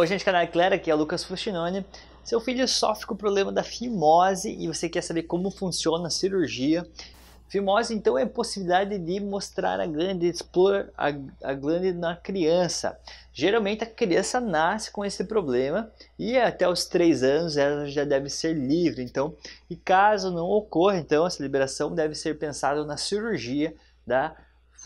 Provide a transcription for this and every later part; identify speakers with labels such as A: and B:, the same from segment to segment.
A: Oi, gente, canal Clara, aqui é Lucas Fustinoni. Seu filho sofre com o problema da fimose e você quer saber como funciona a cirurgia. Fimose, então, é a possibilidade de mostrar a glande, de expor a, a na criança. Geralmente, a criança nasce com esse problema e até os 3 anos ela já deve ser livre. Então, e caso não ocorra, então, essa liberação deve ser pensada na cirurgia da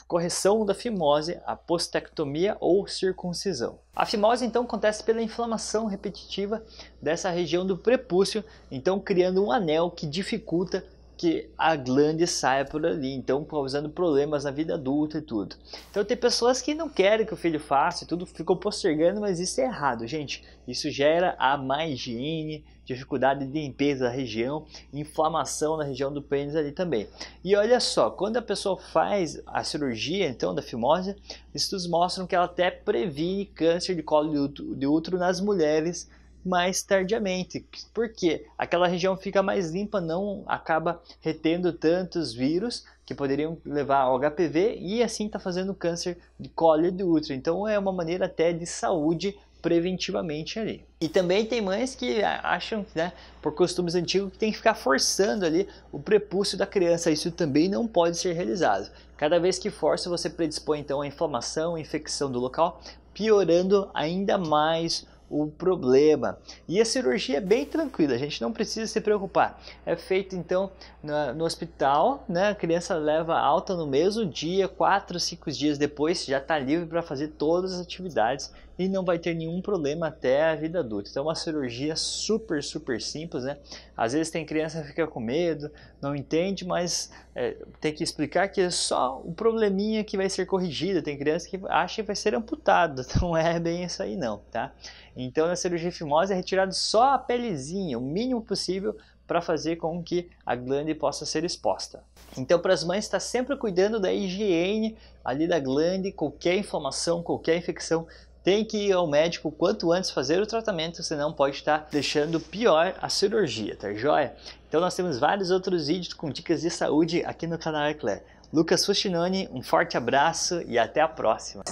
A: correção da fimose, a postectomia ou circuncisão. A fimose então acontece pela inflamação repetitiva dessa região do prepúcio, então criando um anel que dificulta que a glande saia por ali, então causando problemas na vida adulta e tudo. Então tem pessoas que não querem que o filho faça e tudo, ficam postergando, mas isso é errado, gente. Isso gera a má higiene, dificuldade de limpeza da região, inflamação na região do pênis ali também. E olha só, quando a pessoa faz a cirurgia, então, da fimose, estudos mostram que ela até previne câncer de colo de útero nas mulheres mais tardiamente, porque aquela região fica mais limpa, não acaba retendo tantos vírus que poderiam levar ao HPV e assim está fazendo câncer de colo e de útero. Então é uma maneira até de saúde preventivamente ali. E também tem mães que acham, né, por costumes antigos, que tem que ficar forçando ali o prepúcio da criança. Isso também não pode ser realizado. Cada vez que força, você predispõe então a inflamação, a infecção do local, piorando ainda mais o problema. E a cirurgia é bem tranquila, a gente não precisa se preocupar. É feito então no hospital, né? a criança leva alta no mesmo dia, 4 ou 5 dias depois já está livre para fazer todas as atividades e não vai ter nenhum problema até a vida adulta. Então é uma cirurgia super, super simples, né? Às vezes tem criança que fica com medo, não entende, mas é, tem que explicar que é só um probleminha que vai ser corrigido. Tem criança que acha que vai ser amputado, não é bem isso aí não, tá? Então na cirurgia fimosa é retirado só a pelezinha, o mínimo possível para fazer com que a glande possa ser exposta. Então para as mães está sempre cuidando da higiene ali da glande, qualquer inflamação, qualquer infecção tem que ir ao médico quanto antes fazer o tratamento, senão pode estar deixando pior a cirurgia, tá joia? Então nós temos vários outros vídeos com dicas de saúde aqui no canal Eclair. Lucas Fustinoni, um forte abraço e até a próxima!